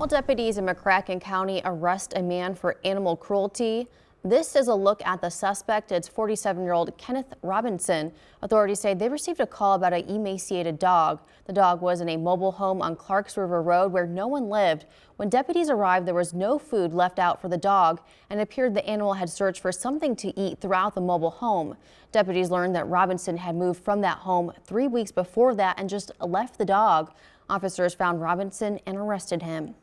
While deputies in McCracken County arrest a man for animal cruelty, this is a look at the suspect. It's 47-year-old Kenneth Robinson. Authorities say they received a call about an emaciated dog. The dog was in a mobile home on Clarks River Road where no one lived. When deputies arrived, there was no food left out for the dog and it appeared the animal had searched for something to eat throughout the mobile home. Deputies learned that Robinson had moved from that home three weeks before that and just left the dog. Officers found Robinson and arrested him.